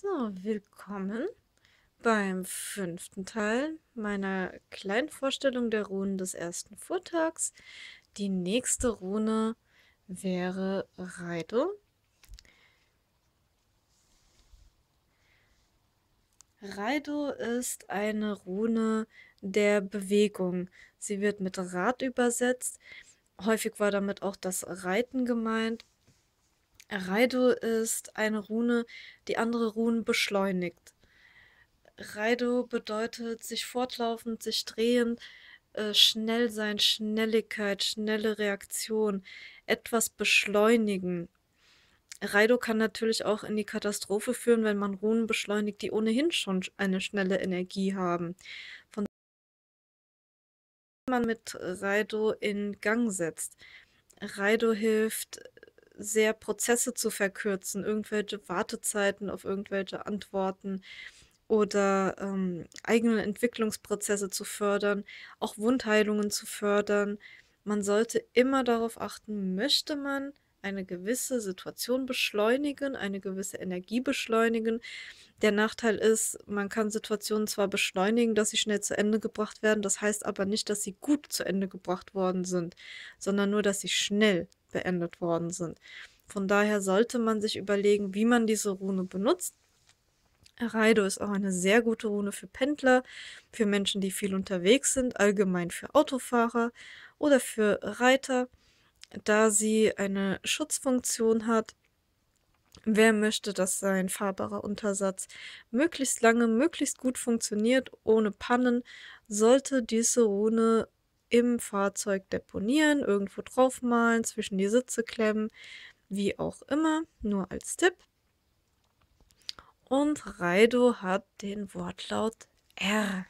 So, willkommen beim fünften Teil meiner kleinen Vorstellung der Runen des ersten Vortags. Die nächste Rune wäre Reido. Raido ist eine Rune der Bewegung. Sie wird mit Rad übersetzt. Häufig war damit auch das Reiten gemeint. Raido ist eine Rune, die andere Runen beschleunigt. Raido bedeutet sich fortlaufend, sich drehend, äh, schnell sein, Schnelligkeit, schnelle Reaktion, etwas beschleunigen. Raido kann natürlich auch in die Katastrophe führen, wenn man Runen beschleunigt, die ohnehin schon eine schnelle Energie haben. Von man mit Raido in Gang setzt. Raido hilft sehr Prozesse zu verkürzen, irgendwelche Wartezeiten auf irgendwelche Antworten oder ähm, eigene Entwicklungsprozesse zu fördern, auch Wundheilungen zu fördern. Man sollte immer darauf achten, möchte man eine gewisse Situation beschleunigen, eine gewisse Energie beschleunigen. Der Nachteil ist, man kann Situationen zwar beschleunigen, dass sie schnell zu Ende gebracht werden, das heißt aber nicht, dass sie gut zu Ende gebracht worden sind, sondern nur, dass sie schnell beendet worden sind. Von daher sollte man sich überlegen, wie man diese Rune benutzt. Raido ist auch eine sehr gute Rune für Pendler, für Menschen, die viel unterwegs sind, allgemein für Autofahrer oder für Reiter da sie eine Schutzfunktion hat. Wer möchte, dass sein fahrbarer Untersatz möglichst lange, möglichst gut funktioniert, ohne Pannen, sollte diese Rune im Fahrzeug deponieren, irgendwo draufmalen, zwischen die Sitze klemmen, wie auch immer, nur als Tipp. Und Raido hat den Wortlaut R.